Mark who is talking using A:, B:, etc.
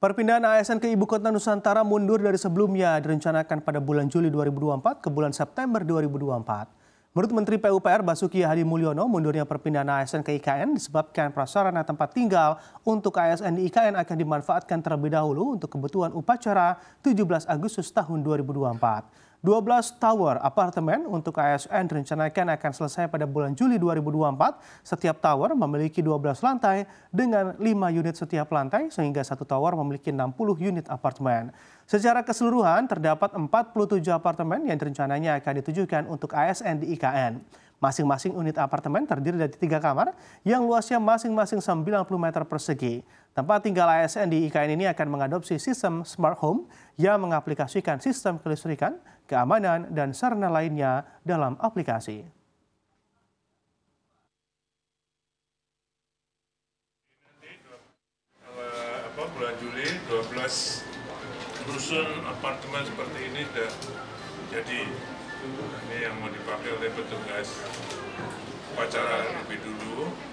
A: Perpindahan ASN ke Ibu Kota Nusantara mundur dari sebelumnya direncanakan pada bulan Juli 2024 ke bulan September 2024. Menurut Menteri PUPR Basuki Hadi Mulyono, mundurnya perpindahan ASN ke IKN disebabkan prasarana tempat tinggal untuk ASN di IKN akan dimanfaatkan terlebih dahulu untuk kebutuhan upacara 17 Agustus tahun 2024. 12 tower apartemen untuk ASN direncanakan akan selesai pada bulan Juli 2024. Setiap tower memiliki 12 lantai dengan 5 unit setiap lantai sehingga satu tower memiliki 60 unit apartemen. Secara keseluruhan terdapat 47 apartemen yang rencananya akan ditujukan untuk ASN di IKN. Masing-masing unit apartemen terdiri dari tiga kamar yang luasnya masing-masing 90 meter persegi. Tempat tinggal ASN di IKN ini akan mengadopsi sistem smart home yang mengaplikasikan sistem kelistrikan, keamanan, dan sarana lainnya dalam aplikasi.
B: Eh, bulan Juli 12 rusun apartemen seperti ini sudah jadi ini yang mau dipakai oleh petugas upacara lebih
C: dulu